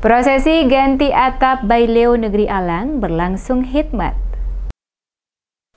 Prosesi ganti atap Baileo Negeri Alang berlangsung hikmat.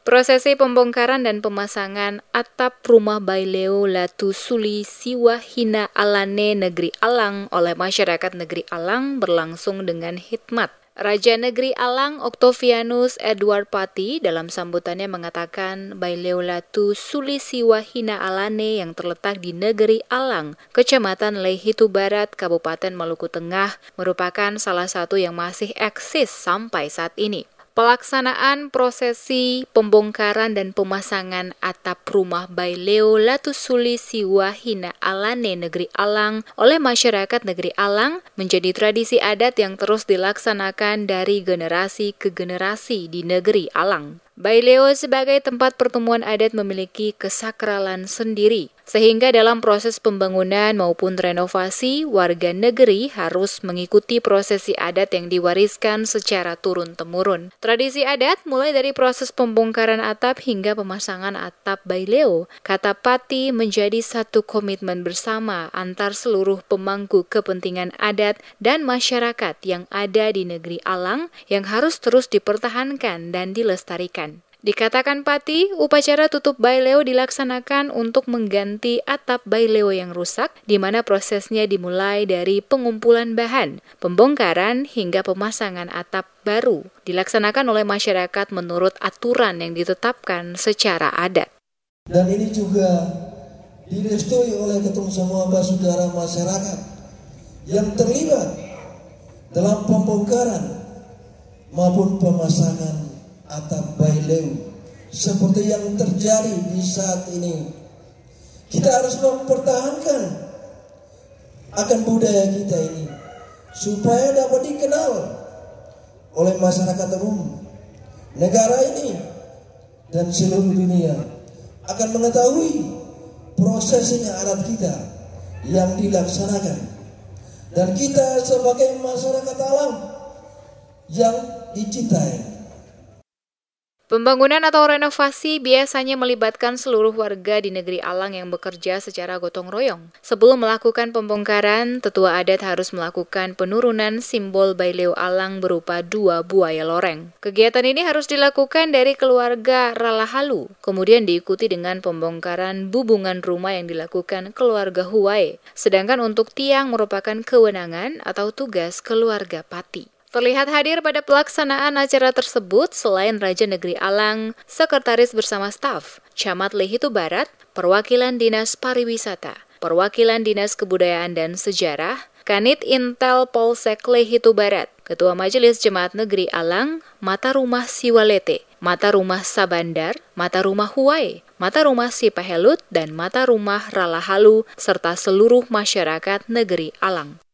Prosesi pembongkaran dan pemasangan atap rumah Baileo Latu Suli Siwahina Alane Negeri Alang oleh masyarakat Negeri Alang berlangsung dengan hikmat. Raja Negeri Alang Octavianus Edward Pati dalam sambutannya mengatakan Baileolatu Sulisiwahina Alane yang terletak di negeri Alang, Kecamatan Lehitu Barat, Kabupaten Maluku Tengah merupakan salah satu yang masih eksis sampai saat ini pelaksanaan prosesi pembongkaran dan pemasangan atap rumah by Leo Latusuli Siwahina Alane Negeri Alang oleh masyarakat Negeri Alang menjadi tradisi adat yang terus dilaksanakan dari generasi ke generasi di Negeri Alang. Baileo sebagai tempat pertemuan adat memiliki kesakralan sendiri. Sehingga dalam proses pembangunan maupun renovasi, warga negeri harus mengikuti prosesi adat yang diwariskan secara turun-temurun. Tradisi adat mulai dari proses pembongkaran atap hingga pemasangan atap baileo. Kata Pati menjadi satu komitmen bersama antar seluruh pemangku kepentingan adat dan masyarakat yang ada di negeri Alang yang harus terus dipertahankan dan dilestarikan. Dikatakan Pati, upacara tutup baileo dilaksanakan untuk mengganti atap baileo yang rusak, di mana prosesnya dimulai dari pengumpulan bahan, pembongkaran, hingga pemasangan atap baru. Dilaksanakan oleh masyarakat menurut aturan yang ditetapkan secara adat. Dan ini juga direstui oleh ketum semua saudara masyarakat yang terlibat dalam pembongkaran maupun pemasangan atau baileu seperti yang terjadi di saat ini. Kita harus mempertahankan akan budaya kita ini supaya dapat dikenal oleh masyarakat umum negara ini dan seluruh dunia akan mengetahui prosesnya adat kita yang dilaksanakan dan kita sebagai masyarakat alam yang dicintai Pembangunan atau renovasi biasanya melibatkan seluruh warga di negeri Alang yang bekerja secara gotong royong. Sebelum melakukan pembongkaran, tetua adat harus melakukan penurunan simbol Baileo Alang berupa dua buaya loreng. Kegiatan ini harus dilakukan dari keluarga Ralahalu, kemudian diikuti dengan pembongkaran bubungan rumah yang dilakukan keluarga Huai. Sedangkan untuk tiang merupakan kewenangan atau tugas keluarga Pati. Terlihat hadir pada pelaksanaan acara tersebut selain Raja Negeri Alang, Sekretaris bersama staf, Camat Lehitu Barat, Perwakilan Dinas Pariwisata, Perwakilan Dinas Kebudayaan dan Sejarah, Kanit Intel Polsek Lehitu Barat, Ketua Majelis Jemaat Negeri Alang, Mata Rumah Siwalete, Mata Rumah Sabandar, Mata Rumah Huai, Mata Rumah Sipahelut, dan Mata Rumah Ralahalu, serta seluruh masyarakat Negeri Alang.